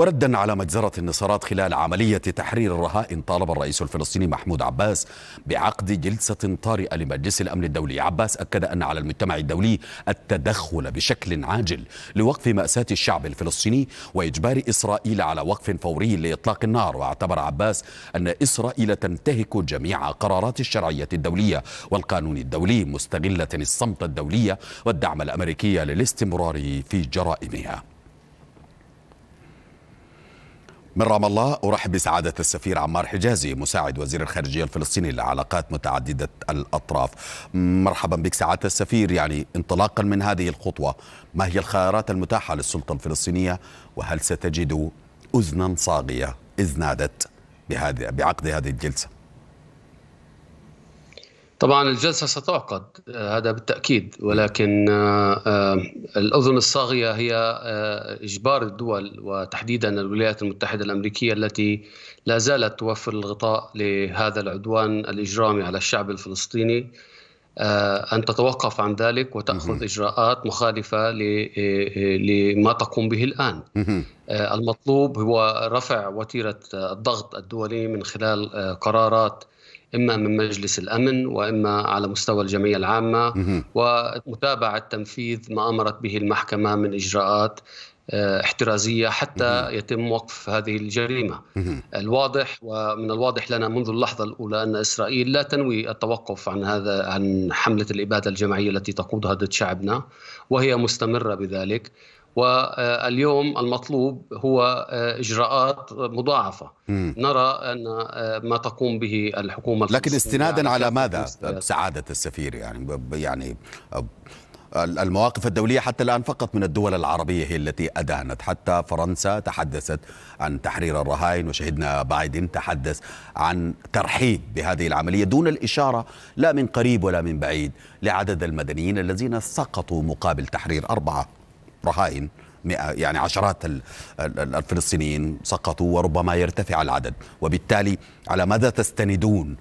وردا على مجزرة النصارات خلال عملية تحرير الرهائن طالب الرئيس الفلسطيني محمود عباس بعقد جلسة طارئة لمجلس الأمن الدولي عباس أكد أن على المجتمع الدولي التدخل بشكل عاجل لوقف مأساة الشعب الفلسطيني وإجبار إسرائيل على وقف فوري لإطلاق النار واعتبر عباس أن إسرائيل تنتهك جميع قرارات الشرعية الدولية والقانون الدولي مستغلة الصمت الدولية والدعم الأمريكي للاستمرار في جرائمها من رام الله أرحب بسعادة السفير عمار حجازي مساعد وزير الخارجية الفلسطيني لعلاقات متعددة الأطراف مرحبا بك سعادة السفير يعني انطلاقا من هذه الخطوة ما هي الخيارات المتاحة للسلطة الفلسطينية وهل ستجد أذنا صاغية إذ نادت بعقد هذه الجلسة طبعا الجلسه ستعقد آه، هذا بالتاكيد ولكن آه، آه، الاذن الصاغيه هي اجبار الدول وتحديدا الولايات المتحده الامريكيه التي لا زالت توفر الغطاء لهذا العدوان الاجرامي على الشعب الفلسطيني ان تتوقف عن ذلك وتاخذ اجراءات مخالفه لما تقوم به الان. المطلوب هو رفع وتيره الضغط الدولي من خلال قرارات اما من مجلس الامن واما على مستوى الجمعيه العامه ومتابعه تنفيذ ما امرت به المحكمه من اجراءات آه، احترازيه حتى يتم وقف هذه الجريمه. الواضح ومن الواضح لنا منذ اللحظه الاولى ان اسرائيل لا تنوي التوقف عن هذا عن حمله الاباده الجماعيه التي تقودها ضد شعبنا وهي مستمره بذلك واليوم المطلوب هو آه، اجراءات مضاعفه مم. نرى ان آه، ما تقوم به الحكومه لكن استنادا على ماذا سعاده السفير يعني يعني آه، المواقف الدولية حتى الآن فقط من الدول العربية هي التي أدانت حتى فرنسا تحدثت عن تحرير الرهائن وشهدنا بايدن تحدث عن ترحيب بهذه العملية دون الإشارة لا من قريب ولا من بعيد لعدد المدنيين الذين سقطوا مقابل تحرير أربعة رهائن يعني عشرات الفلسطينيين سقطوا وربما يرتفع العدد وبالتالي على ماذا تستندون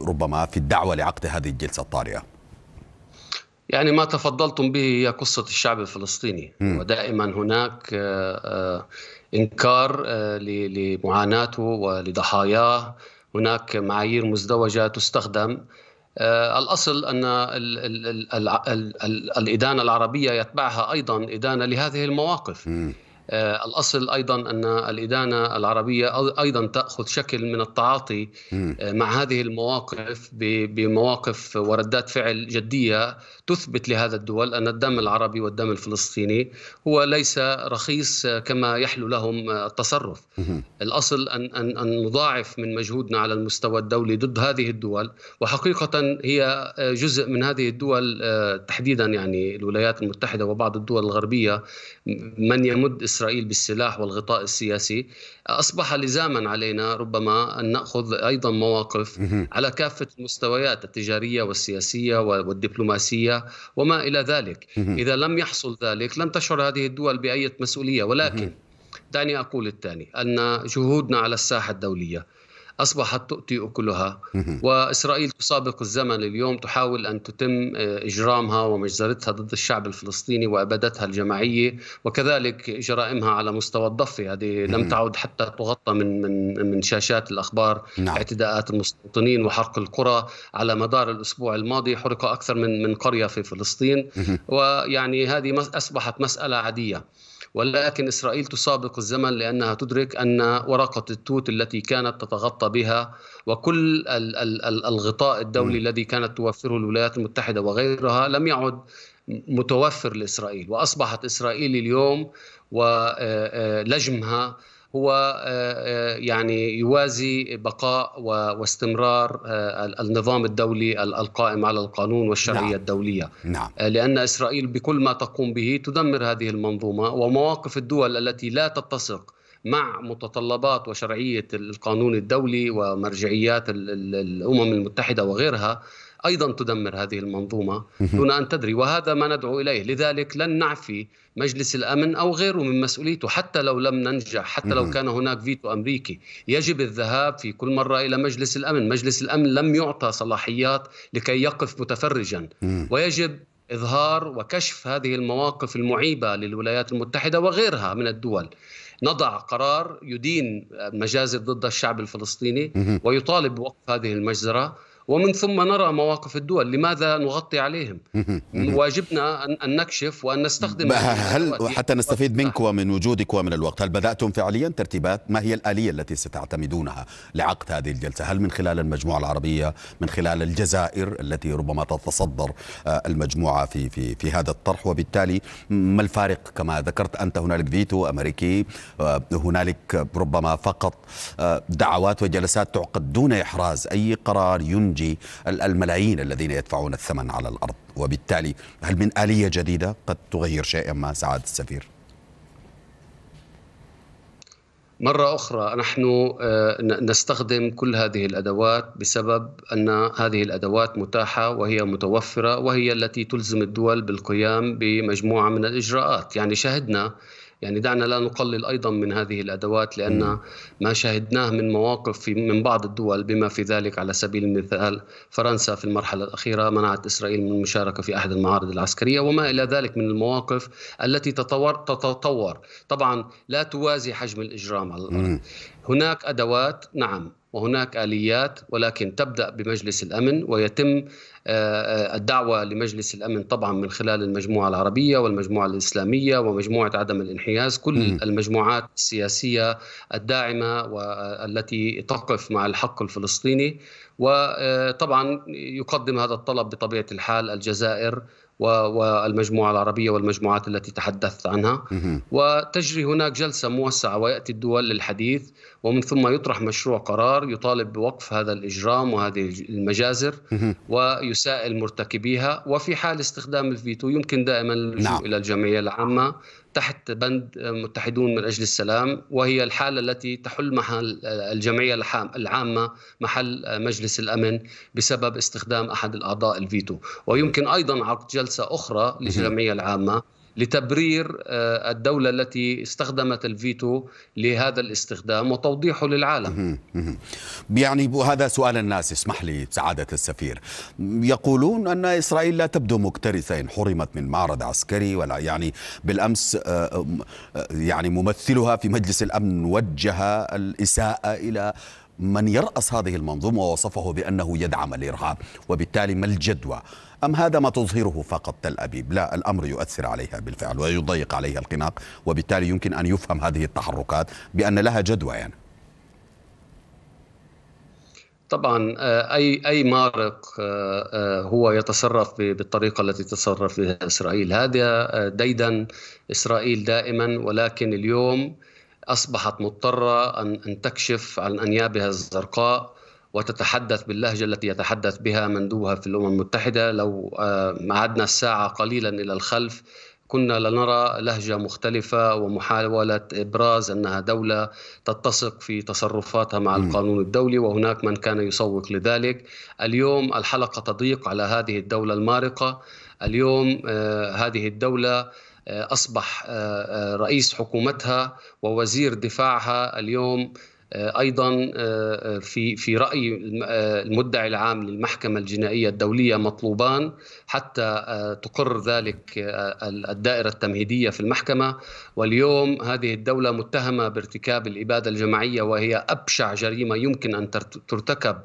ربما في الدعوة لعقد هذه الجلسة الطارئة يعني ما تفضلتم به هي قصة الشعب الفلسطيني م. ودائما هناك آه، آه، إنكار آه، لمعاناته ولضحاياه هناك معايير مزدوجة تستخدم آه، الأصل أن الإدانة العربية يتبعها أيضا إدانة لهذه المواقف آه، الأصل أيضا أن الإدانة العربية أيضا تأخذ شكل من التعاطي آه، مع هذه المواقف بمواقف وردات فعل جدية تثبت لهذا الدول أن الدم العربي والدم الفلسطيني هو ليس رخيص آه، كما يحلو لهم التصرف الأصل أن, أن, أن نضاعف من مجهودنا على المستوى الدولي ضد هذه الدول وحقيقة هي جزء من هذه الدول تحديدا يعني الولايات المتحدة وبعض الدول الغربية من يمد إسرائيل بالسلاح والغطاء السياسي أصبح لزاما علينا ربما أن نأخذ أيضا مواقف على كافة المستويات التجارية والسياسية والدبلوماسية وما إلى ذلك إذا لم يحصل ذلك لن تشعر هذه الدول بأي مسؤولية ولكن دعني أقول الثاني أن جهودنا على الساحة الدولية أصبحت تؤتي أكلها وإسرائيل تسابق الزمن اليوم تحاول أن تتم آه، إجرامها ومجزرتها ضد الشعب الفلسطيني وأبادتها الجماعية وكذلك جرائمها على مستوى الضفة هذه لم تعد حتى تغطى من من من شاشات الأخبار نعم. اعتداءات المستوطنين وحرق القرى على مدار الأسبوع الماضي حرق أكثر من من قرية في فلسطين ويعني هذه أصبحت مسألة عادية ولكن إسرائيل تسابق الزمن لأنها تدرك أن ورقة التوت التي كانت تتغطى بها وكل الغطاء الدولي م. الذي كانت توفره الولايات المتحدة وغيرها لم يعد متوفر لإسرائيل وأصبحت إسرائيل اليوم ولجمها هو آه، آه، يعني يوازي بقاء واستمرار آه، النظام الدولي القائم على القانون والشرعية نعم. الدولية نعم. لأن إسرائيل بكل ما تقوم به تدمر هذه المنظومة ومواقف الدول التي لا تتسق مع متطلبات وشرعية القانون الدولي ومرجعيات الأمم المتحدة وغيرها ايضا تدمر هذه المنظومه دون ان تدري وهذا ما ندعو اليه لذلك لن نعفي مجلس الامن او غيره من مسؤوليته حتى لو لم ننجح حتى لو كان هناك فيتو امريكي يجب الذهاب في كل مره الى مجلس الامن مجلس الامن لم يعطى صلاحيات لكي يقف متفرجا ويجب اظهار وكشف هذه المواقف المعيبه للولايات المتحده وغيرها من الدول نضع قرار يدين مجازر ضد الشعب الفلسطيني ويطالب بوقف هذه المجزره ومن ثم نرى مواقف الدول لماذا نغطي عليهم واجبنا أن نكشف وأن نستخدم هل حتى نستفيد منك ومن وجودك ومن الوقت هل بدأتم فعليا ترتيبات ما هي الآلية التي ستعتمدونها لعقد هذه الجلسة هل من خلال المجموعة العربية من خلال الجزائر التي ربما تتصدر آه، المجموعة في, في, في هذا الطرح وبالتالي ما الفارق كما ذكرت أنت هنالك فيتو أمريكي آه، هنالك ربما فقط آه، دعوات وجلسات تعقد دون إحراز أي قرار ينجز الخارجي الملايين الذين يدفعون الثمن على الأرض وبالتالي هل من آلية جديدة قد تغير شيئا ما سعادة السفير؟ مرة أخرى نحن آه، نستخدم كل هذه الأدوات بسبب أن هذه الأدوات متاحة وهي متوفرة وهي التي تلزم الدول بالقيام بمجموعة من الإجراءات يعني شهدنا يعني دعنا لا نقلل ايضا من هذه الادوات لان ما شاهدناه من مواقف في من بعض الدول بما في ذلك على سبيل المثال فرنسا في المرحله الاخيره منعت اسرائيل من المشاركه في احد المعارض العسكريه وما الى ذلك من المواقف التي تتطور تتطور طبعا لا توازي حجم الاجرام على الارض هناك ادوات نعم وهناك اليات ولكن تبدا بمجلس الامن ويتم آه، آه، الدعوه لمجلس الامن طبعا من خلال المجموعه العربيه والمجموعه الاسلاميه ومجموعه عدم الانحياز كل المجموعات السياسيه الداعمه والتي تقف مع الحق الفلسطيني وطبعا يقدم هذا الطلب بطبيعه الحال الجزائر والمجموعه العربيه والمجموعات التي تحدثت عنها وتجري هناك جلسه موسعه وياتي الدول للحديث ومن ثم يطرح مشروع قرار يطالب بوقف هذا الاجرام وهذه المجازر ويسائل مرتكبيها وفي حال استخدام الفيتو يمكن دائما اللجوء نعم. الى الجمعيه العامه تحت بند متحدون من أجل السلام وهي الحالة التي تحل محل الجمعية العامة محل مجلس الأمن بسبب استخدام أحد الأعضاء الفيتو ويمكن أيضا عقد جلسة أخرى للجمعية العامة لتبرير آه، الدولة التي استخدمت الفيتو لهذا الاستخدام وتوضيحه للعالم يعني هذا سؤال الناس اسمح لي سعادة السفير يقولون أن إسرائيل لا تبدو مكترثة إن حرمت من معرض عسكري ولا يعني بالأمس آه، آه، يعني ممثلها في مجلس الأمن وجه الإساءة إلى من يرأس هذه المنظومة ووصفه بأنه يدعم الإرهاب وبالتالي ما الجدوى أم هذا ما تظهره فقط تل أبيب لا الأمر يؤثر عليها بالفعل ويضيق عليها القناق وبالتالي يمكن أن يفهم هذه التحركات بأن لها جدوى يعني طبعا آه، اي اي مارق آه، آه، هو يتصرف بالطريقه التي تتصرف بها اسرائيل هذا ديدا اسرائيل دائما ولكن اليوم أصبحت مضطرة أن تكشف عن أنيابها الزرقاء وتتحدث باللهجة التي يتحدث بها مندوبها في الأمم المتحدة لو آه، عدنا الساعة قليلا إلى الخلف كنا لنرى لهجة مختلفة ومحاولة إبراز أنها دولة تتسق في تصرفاتها مع القانون الدولي وهناك من كان يسوق لذلك اليوم الحلقة تضيق على هذه الدولة المارقة اليوم آه، هذه الدولة آه، اصبح آه، آه، رئيس حكومتها ووزير دفاعها اليوم ايضا في في راي المدعي العام للمحكمه الجنائيه الدوليه مطلوبان حتى تقر ذلك الدائره التمهيديه في المحكمه واليوم هذه الدوله متهمه بارتكاب الاباده الجماعيه وهي ابشع جريمه يمكن ان ترتكب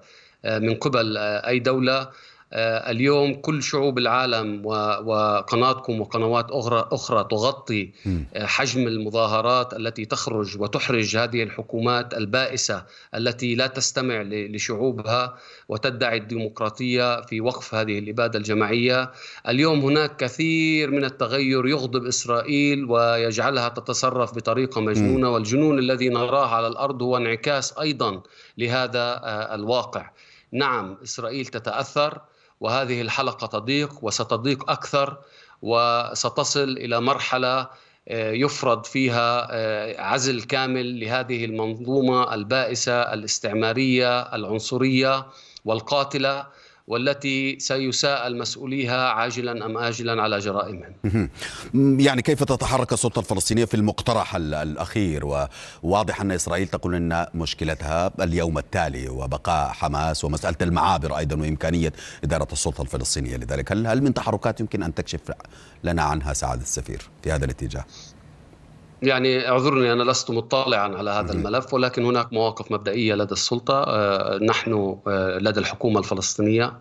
من قبل اي دوله آه، اليوم كل شعوب العالم وقناتكم وقنوات أخرى, أخرى تغطي آه، حجم المظاهرات التي تخرج وتحرج هذه الحكومات البائسة التي لا تستمع لشعوبها وتدعي الديمقراطية في وقف هذه الإبادة الجماعية اليوم هناك كثير من التغير يغضب إسرائيل ويجعلها تتصرف بطريقة مجنونة والجنون الذي نراه على الأرض هو انعكاس أيضا لهذا آه، الواقع نعم إسرائيل تتأثر وهذه الحلقه تضيق وستضيق اكثر وستصل الى مرحله آه، يفرض فيها آه، عزل كامل لهذه المنظومه البائسه الاستعماريه العنصريه والقاتله والتي سيساءل مسؤوليها عاجلا ام اجلا على جرائمهم. يعني كيف تتحرك السلطه الفلسطينيه في المقترح الاخير وواضح ان اسرائيل تقول ان مشكلتها اليوم التالي وبقاء حماس ومساله المعابر ايضا وامكانيه اداره السلطه الفلسطينيه لذلك هل من تحركات يمكن ان تكشف لنا عنها سعاده السفير في هذا الاتجاه؟ يعني اعذرني انا لست مطلعا على هذا الملف ولكن هناك مواقف مبدئيه لدى السلطه آه، نحن آه، لدى الحكومه الفلسطينيه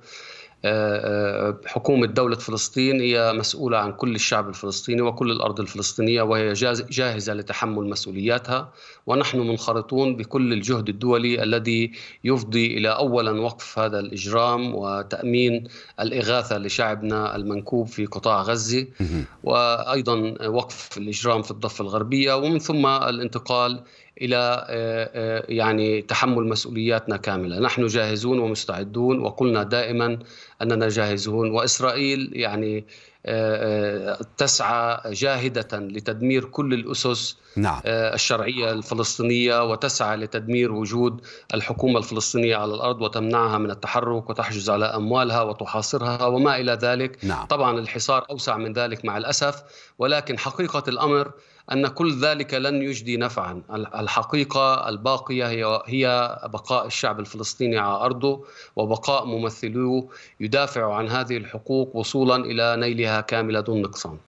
آه، آه، حكومة دولة فلسطين هي مسؤولة عن كل الشعب الفلسطيني وكل الأرض الفلسطينية وهي جاهزة لتحمل مسؤولياتها ونحن منخرطون بكل الجهد الدولي الذي يفضي إلى أولا وقف هذا الإجرام وتأمين الإغاثة لشعبنا المنكوب في قطاع غزة وأيضا وقف الإجرام في الضفة الغربية ومن ثم الانتقال الى آه، آه، يعني تحمل مسؤولياتنا كامله، نحن جاهزون ومستعدون وقلنا دائما اننا جاهزون واسرائيل يعني آه، تسعى جاهدة لتدمير كل الأسس نعم. الشرعية الفلسطينية وتسعى لتدمير وجود الحكومة الفلسطينية على الأرض وتمنعها من التحرك وتحجز على أموالها وتحاصرها وما إلى ذلك نعم. طبعا الحصار أوسع من ذلك مع الأسف ولكن حقيقة الأمر ان كل ذلك لن يجدي نفعا الحقيقه الباقيه هي هي بقاء الشعب الفلسطيني على ارضه وبقاء ممثلوه يدافع عن هذه الحقوق وصولا الى نيلها كامله دون نقصان